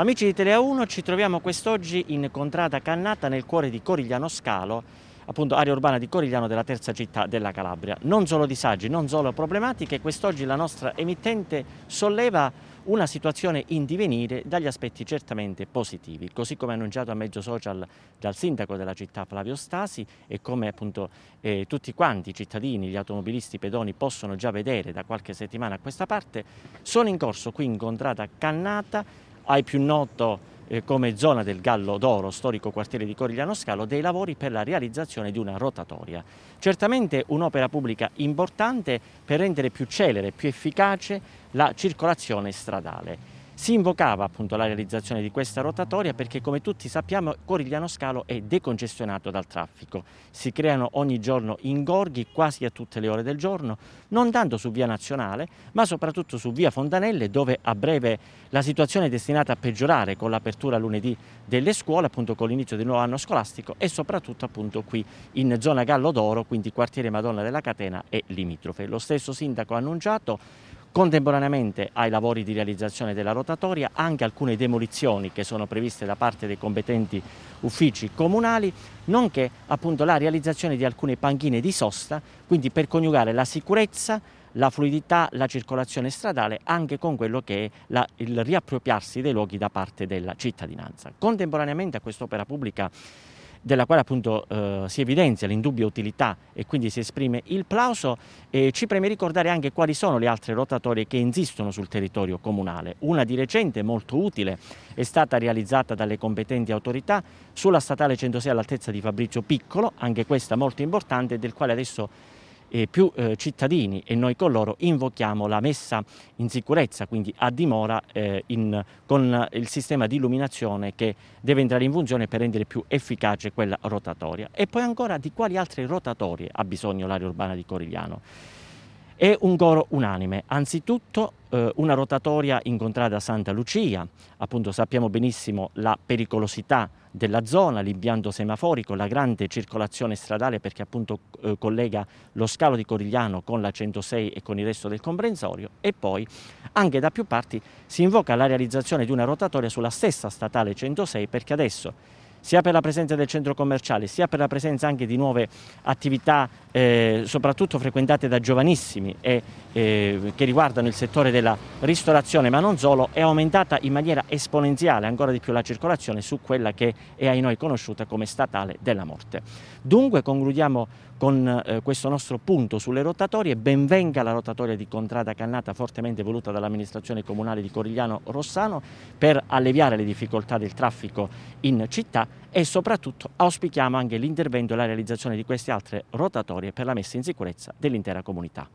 Amici di Telea 1, ci troviamo quest'oggi in Contrada Cannata nel cuore di Corigliano Scalo, appunto area urbana di Corigliano della terza città della Calabria. Non solo disagi, non solo problematiche, quest'oggi la nostra emittente solleva una situazione in divenire dagli aspetti certamente positivi, così come annunciato a mezzo social dal sindaco della città Flavio Stasi e come appunto eh, tutti quanti i cittadini, gli automobilisti, i pedoni possono già vedere da qualche settimana a questa parte, sono in corso qui in Contrada Cannata ai più noto eh, come zona del Gallo d'Oro, storico quartiere di Corigliano Scalo, dei lavori per la realizzazione di una rotatoria. Certamente un'opera pubblica importante per rendere più celere, e più efficace la circolazione stradale. Si invocava appunto la realizzazione di questa rotatoria perché come tutti sappiamo Corigliano Scalo è decongestionato dal traffico. Si creano ogni giorno ingorghi quasi a tutte le ore del giorno, non tanto su via nazionale ma soprattutto su via Fondanelle dove a breve la situazione è destinata a peggiorare con l'apertura lunedì delle scuole, appunto con l'inizio del nuovo anno scolastico e soprattutto appunto qui in zona Gallo d'Oro, quindi quartiere Madonna della Catena e limitrofe. Lo stesso sindaco ha annunciato Contemporaneamente ai lavori di realizzazione della rotatoria anche alcune demolizioni che sono previste da parte dei competenti uffici comunali, nonché appunto la realizzazione di alcune panchine di sosta, quindi per coniugare la sicurezza, la fluidità, la circolazione stradale anche con quello che è la, il riappropriarsi dei luoghi da parte della cittadinanza. Contemporaneamente a quest'opera pubblica della quale appunto eh, si evidenzia l'indubbia utilità e quindi si esprime il plauso, E ci preme ricordare anche quali sono le altre rotatorie che insistono sul territorio comunale. Una di recente, molto utile, è stata realizzata dalle competenti autorità sulla statale 106 all'altezza di Fabrizio Piccolo, anche questa molto importante, del quale adesso eh, più eh, cittadini e noi con loro invochiamo la messa in sicurezza, quindi a dimora eh, in, con il sistema di illuminazione che deve entrare in funzione per rendere più efficace quella rotatoria. E poi ancora di quali altre rotatorie ha bisogno l'area urbana di Corigliano? è un coro unanime. Anzitutto eh, una rotatoria incontrata a Santa Lucia, appunto sappiamo benissimo la pericolosità della zona, l'impianto semaforico, la grande circolazione stradale perché appunto eh, collega lo scalo di Corigliano con la 106 e con il resto del comprensorio e poi anche da più parti si invoca la realizzazione di una rotatoria sulla stessa statale 106 perché adesso sia per la presenza del centro commerciale, sia per la presenza anche di nuove attività, eh, soprattutto frequentate da giovanissimi e eh, che riguardano il settore della ristorazione, ma non solo, è aumentata in maniera esponenziale ancora di più la circolazione su quella che è ai noi conosciuta come statale della morte. Dunque concludiamo con eh, questo nostro punto sulle rotatorie, benvenga la rotatoria di Contrada Cannata fortemente voluta dall'amministrazione comunale di Corigliano Rossano per alleviare le difficoltà del traffico in città e soprattutto auspichiamo anche l'intervento e la realizzazione di queste altre rotatorie per la messa in sicurezza dell'intera comunità.